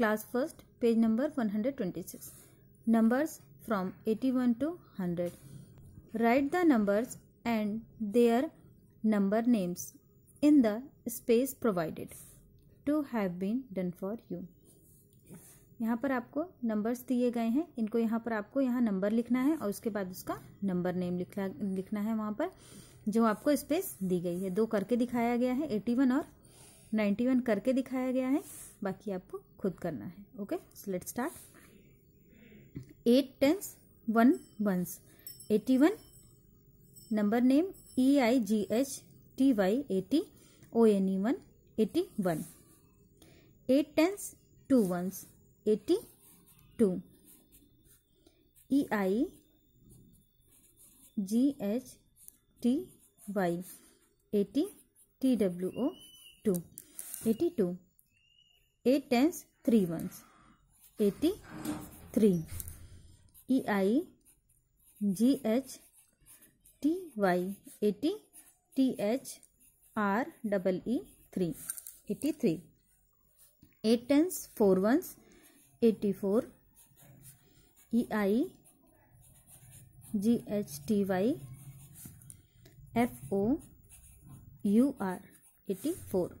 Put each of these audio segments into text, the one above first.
class first page number one hundred twenty six numbers from eighty one to hundred write the numbers and their number names in the space provided to have been done for you यहाँ पर आपको numbers दिए गए हैं इनको यहाँ पर आपको यहाँ नंबर लिखना है और उसके बाद उसका नंबर नेम लिखना लिखना है वहाँ पर जो आपको स्पेस दी गई है दो करके दिखाया गया है एटी वन और नाइन्टी वन करके दिखाया गया है बाकी आपको खुद करना है okay so let start eight tens one ones eighty one number name E I G H T Y eighty O N E one eighty one eight tens two ones eighty two E I G H T Y eighty T W O two 82 8 tens 3 ones 83 E I G H T Y 80 T H R double E 3 83 8 tens 4 ones 84 E I G H T Y F O U R 84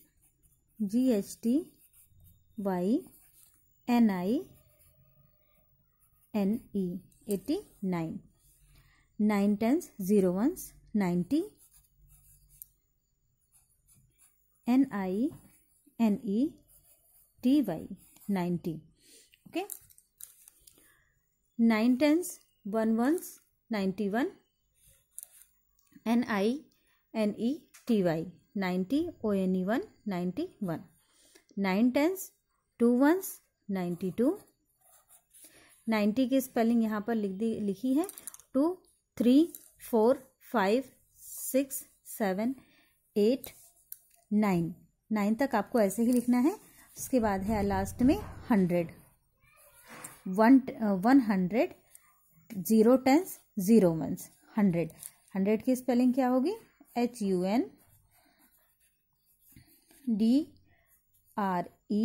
G H T Y N I N E eighty nine nine tens zero ones ninety N I N E T Y ninety okay nine tens one ones ninety one N I N E T Y ninety O N E one ninety one nine tens two ones ninety two ninety की spelling यहाँ पर लिख दी लिखी है two three four five six seven eight nine nine तक आपको ऐसे ही लिखना है उसके बाद है लास्ट में hundred one one hundred zero tens zero ones hundred hundred की स्पेलिंग क्या होगी H U N D R E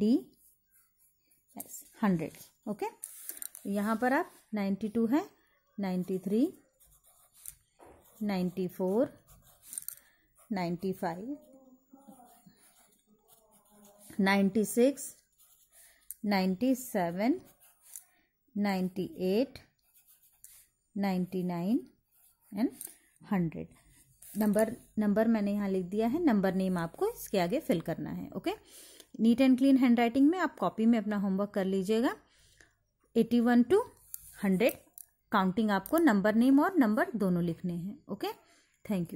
D S hundred okay यहाँ पर आप नाइन्टी टू है ninety three ninety four ninety five ninety six ninety seven ninety eight ninety nine and hundred number number मैंने यहाँ लिख दिया है नंबर नेम आपको इसके आगे फिल करना है okay neat and clean handwriting में आप कॉपी में अपना होमवर्क कर लीजिएगा eighty one to hundred counting आपको नंबर नेम और नंबर दोनों लिखने हैं ओके थैंक यू